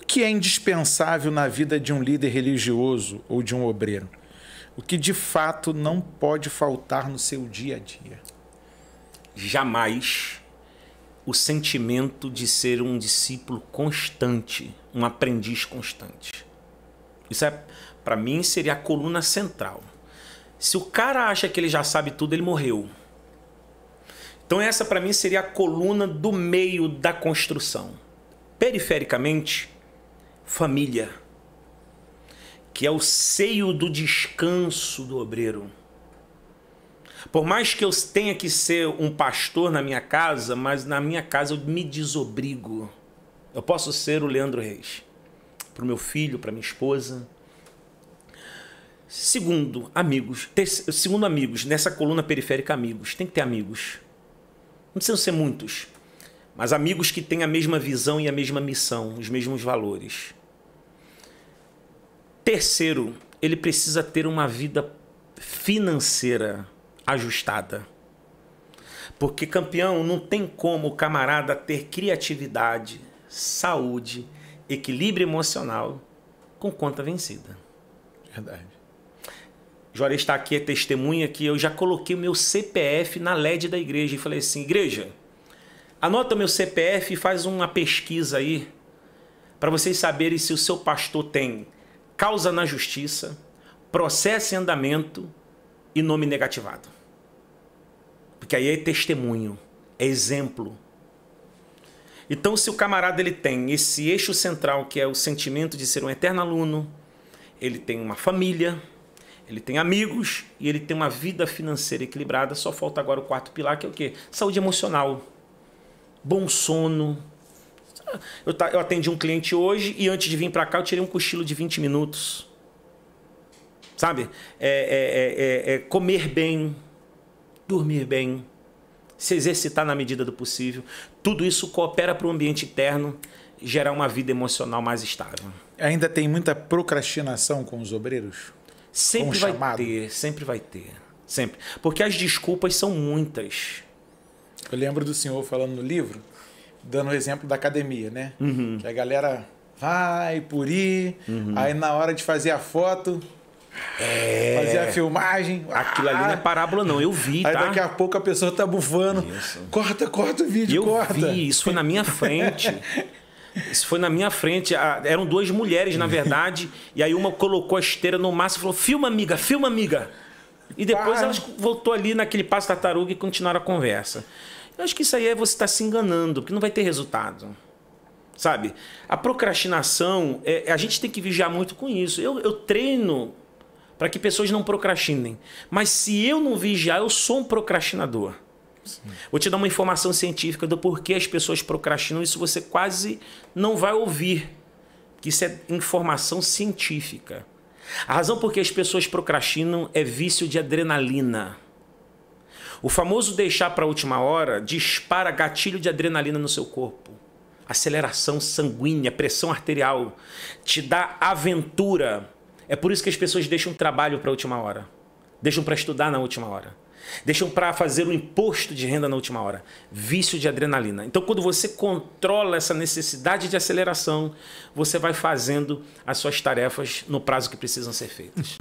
O que é indispensável na vida de um líder religioso ou de um obreiro? O que de fato não pode faltar no seu dia a dia? Jamais o sentimento de ser um discípulo constante, um aprendiz constante. Isso é, para mim, seria a coluna central. Se o cara acha que ele já sabe tudo, ele morreu. Então essa para mim seria a coluna do meio da construção. Perifericamente, família, que é o seio do descanso do obreiro. Por mais que eu tenha que ser um pastor na minha casa, mas na minha casa eu me desobrigo. Eu posso ser o Leandro Reis para o meu filho, para minha esposa. Segundo, amigos. Terceiro, segundo, amigos. Nessa coluna periférica, amigos. Tem que ter amigos. Não precisam ser muitos, mas amigos que têm a mesma visão e a mesma missão, os mesmos valores. Terceiro, ele precisa ter uma vida financeira ajustada. Porque, campeão, não tem como o camarada ter criatividade, saúde, equilíbrio emocional com conta vencida. Verdade. Jorge está aqui, é testemunha que eu já coloquei o meu CPF na LED da igreja e falei assim: igreja, anota meu CPF e faz uma pesquisa aí para vocês saberem se o seu pastor tem causa na justiça, processo em andamento e nome negativado. Porque aí é testemunho, é exemplo. Então, se o camarada ele tem esse eixo central que é o sentimento de ser um eterno aluno, ele tem uma família, ele tem amigos e ele tem uma vida financeira equilibrada, só falta agora o quarto pilar que é o quê? Saúde emocional, bom sono, eu, eu atendi um cliente hoje e antes de vir para cá eu tirei um cochilo de 20 minutos. Sabe? É, é, é, é, é comer bem, dormir bem, se exercitar na medida do possível. Tudo isso coopera para o ambiente interno gerar uma vida emocional mais estável. Ainda tem muita procrastinação com os obreiros? Sempre vai chamado? ter, sempre vai ter. Sempre. Porque as desculpas são muitas. Eu lembro do senhor falando no livro dando o exemplo da academia, né? Uhum. Que a galera vai por ir, uhum. aí na hora de fazer a foto, é... Fazer a filmagem. Aquilo ah, ali não é parábola, não. Eu vi, Aí tá? daqui a pouco a pessoa tá bufando. Isso. Corta, corta o vídeo, Eu corta. Vi, isso foi na minha frente. Isso foi na minha frente. Ah, eram duas mulheres, na verdade. e aí uma colocou a esteira no máximo e falou: Filma, amiga, filma, amiga. E depois ah. voltou ali naquele passo tartaruga e continuaram a conversa. Eu acho que isso aí é você estar tá se enganando, porque não vai ter resultado. Sabe? A procrastinação, é, a gente tem que vigiar muito com isso. Eu, eu treino para que pessoas não procrastinem. Mas se eu não vigiar, eu sou um procrastinador. Sim. Vou te dar uma informação científica do porquê as pessoas procrastinam, isso você quase não vai ouvir. Que isso é informação científica. A razão por que as pessoas procrastinam é vício de adrenalina. O famoso deixar para a última hora dispara gatilho de adrenalina no seu corpo, aceleração sanguínea, pressão arterial, te dá aventura. É por isso que as pessoas deixam trabalho para a última hora, deixam para estudar na última hora, deixam para fazer o imposto de renda na última hora. Vício de adrenalina. Então, quando você controla essa necessidade de aceleração, você vai fazendo as suas tarefas no prazo que precisam ser feitas.